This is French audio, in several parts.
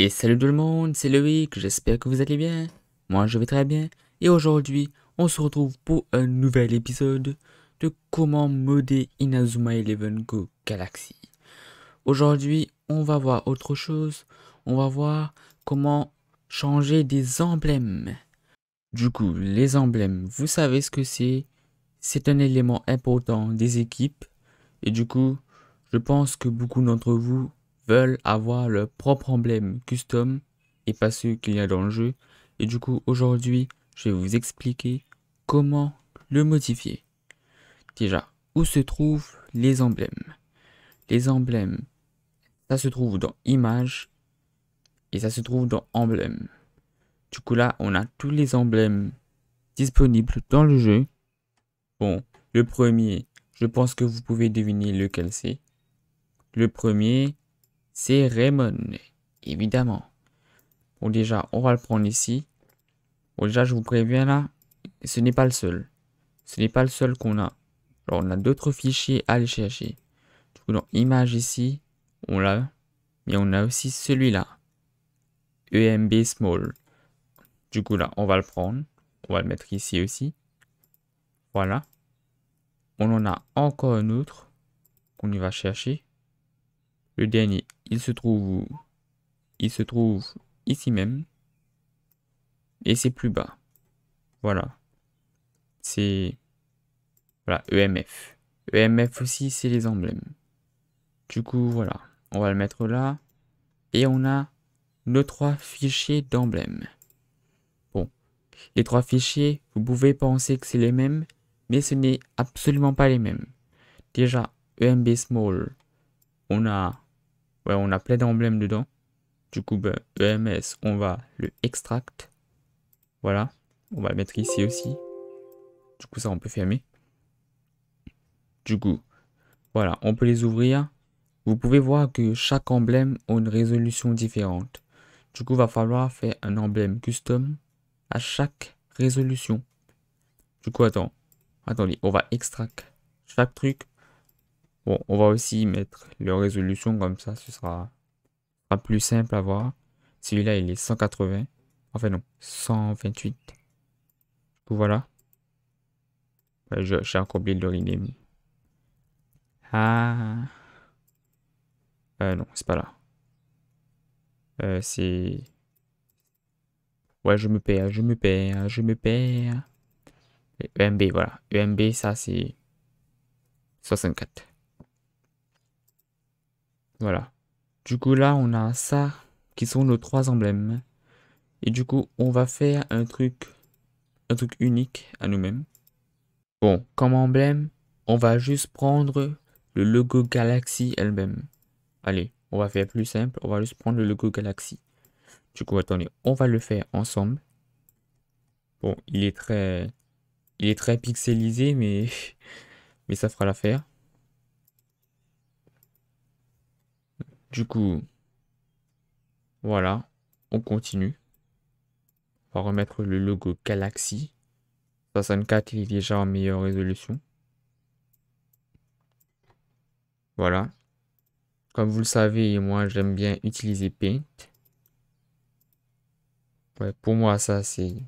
Et salut tout le monde, c'est Loïc, j'espère que vous allez bien. Moi je vais très bien. Et aujourd'hui, on se retrouve pour un nouvel épisode de comment modder Inazuma Eleven Go Galaxy. Aujourd'hui, on va voir autre chose. On va voir comment changer des emblèmes. Du coup, les emblèmes, vous savez ce que c'est. C'est un élément important des équipes. Et du coup, je pense que beaucoup d'entre vous veulent avoir leur propre emblème custom et pas ceux qu'il y a dans le jeu. Et du coup, aujourd'hui, je vais vous expliquer comment le modifier. Déjà, où se trouvent les emblèmes Les emblèmes, ça se trouve dans image et ça se trouve dans Emblèmes. Du coup, là, on a tous les emblèmes disponibles dans le jeu. Bon, le premier, je pense que vous pouvez deviner lequel c'est. Le premier, c'est Raymond, évidemment. Bon, déjà, on va le prendre ici. Bon, déjà, je vous préviens là, ce n'est pas le seul. Ce n'est pas le seul qu'on a. Alors, on a d'autres fichiers à aller chercher. Du coup, dans Image ici, on l'a. Mais on a aussi celui-là. EMB Small. Du coup, là, on va le prendre. On va le mettre ici aussi. Voilà. On en a encore un autre qu'on y va chercher. Le dernier, il se trouve Il se trouve ici même. Et c'est plus bas. Voilà. C'est... Voilà, EMF. EMF aussi, c'est les emblèmes. Du coup, voilà. On va le mettre là. Et on a nos trois fichiers d'emblèmes. Bon. Les trois fichiers, vous pouvez penser que c'est les mêmes, mais ce n'est absolument pas les mêmes. Déjà, EMB Small, on a on a plein d'emblèmes dedans. Du coup, ben, bah, EMS, on va le extract. Voilà. On va le mettre ici aussi. Du coup, ça, on peut fermer. Du coup, voilà, on peut les ouvrir. Vous pouvez voir que chaque emblème a une résolution différente. Du coup, va falloir faire un emblème custom à chaque résolution. Du coup, attends. Attendez, on va extract chaque truc Bon, on va aussi mettre les résolution comme ça, ce sera, sera plus simple à voir. Celui-là, il est 180. Enfin non, 128. voilà. Euh, j'ai encore oublié de le Ah. Euh, non, c'est pas là. Euh, c'est... Ouais, je me perds, je me perds, je me perds. EMB, e voilà. EMB, ça, c'est 64. Voilà. Du coup, là, on a ça, qui sont nos trois emblèmes. Et du coup, on va faire un truc, un truc unique à nous-mêmes. Bon, comme emblème, on va juste prendre le logo Galaxy elle-même. Allez, on va faire plus simple, on va juste prendre le logo Galaxy. Du coup, attendez, on va le faire ensemble. Bon, il est très, il est très pixelisé, mais, mais ça fera l'affaire. Du coup, voilà, on continue. On va remettre le logo Galaxy. 64, il est déjà en meilleure résolution. Voilà. Comme vous le savez, moi, j'aime bien utiliser Paint. pour moi, ça, c'est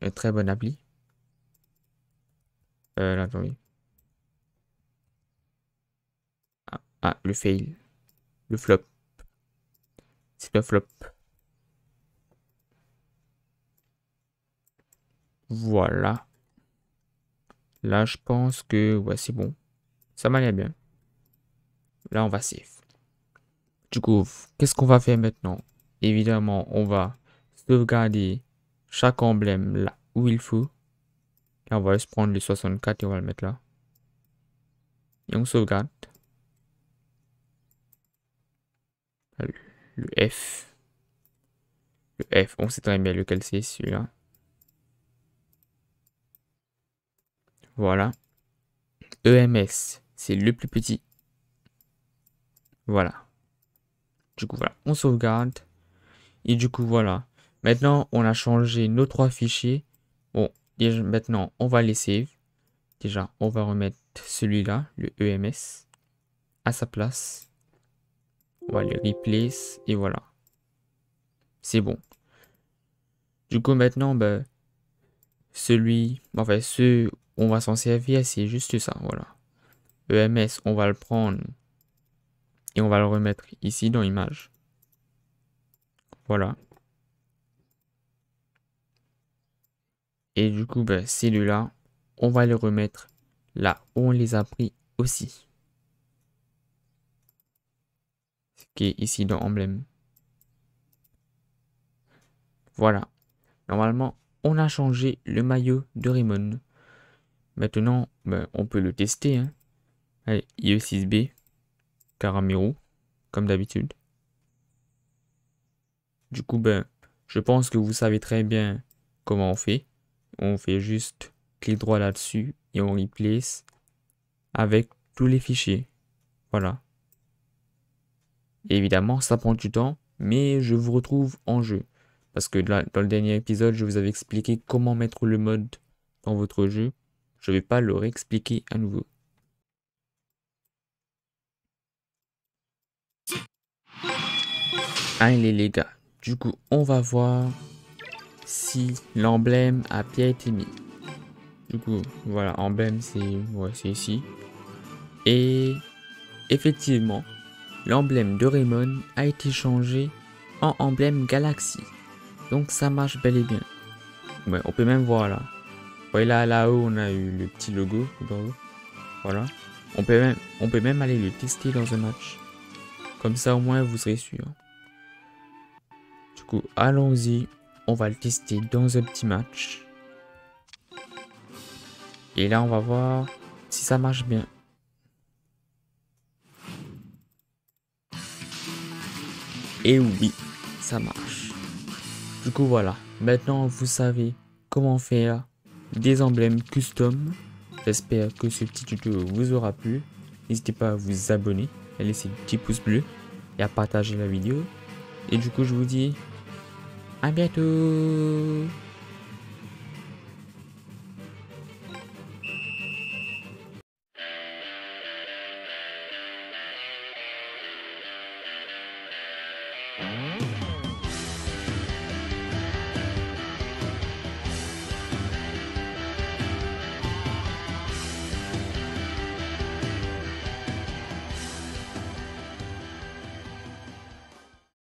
un très bon appli. Euh, ah, ah, le fail. Le flop. C'est le flop. Voilà. Là, je pense que... Ouais, c'est bon. Ça m'allait bien. Là, on va safe, Du coup, qu'est-ce qu'on va faire maintenant Évidemment, on va sauvegarder chaque emblème là où il faut. on va se prendre les 64 et on va le mettre là. Et on sauvegarde. Le F. Le F. On oh, sait très bien lequel c'est, celui-là. Voilà. EMS, c'est le plus petit. Voilà. Du coup, voilà, on sauvegarde. Et du coup, voilà. Maintenant, on a changé nos trois fichiers. Bon, déjà, maintenant, on va les save. Déjà, on va remettre celui-là, le EMS, à sa place. On va replace et voilà. C'est bon. Du coup, maintenant, bah, celui, enfin, ce, on va s'en servir, c'est juste ça, voilà. EMS, on va le prendre et on va le remettre ici dans image. Voilà. Et du coup, bah, celui-là, on va le remettre là où on les a pris aussi. qui est ici dans emblème. Voilà. Normalement, on a changé le maillot de Raymond. Maintenant, ben, on peut le tester. Hein. Allez, IE6B, Caramero. comme d'habitude. Du coup, ben, je pense que vous savez très bien comment on fait. On fait juste clic droit là-dessus et on replace avec tous les fichiers. Voilà évidemment, ça prend du temps, mais je vous retrouve en jeu. Parce que dans le dernier épisode, je vous avais expliqué comment mettre le mode dans votre jeu. Je ne vais pas le réexpliquer à nouveau. Allez les gars, du coup on va voir si l'emblème a bien été mis. Du coup, voilà, emblème c'est ouais, ici. Et effectivement, l'emblème de Raymond a été changé en emblème Galaxy. Donc ça marche bel et bien. on peut même voir là. là, là-haut, on a eu le petit logo. Voilà. On peut, même, on peut même aller le tester dans un match. Comme ça, au moins, vous serez sûr. Du coup, allons-y. On va le tester dans un petit match. Et là, on va voir si ça marche bien. Et oui, ça marche. Du coup, voilà. Maintenant, vous savez comment faire des emblèmes custom. J'espère que ce petit tuto vous aura plu. N'hésitez pas à vous abonner, à laisser un petit pouce bleu et à partager la vidéo. Et du coup, je vous dis à bientôt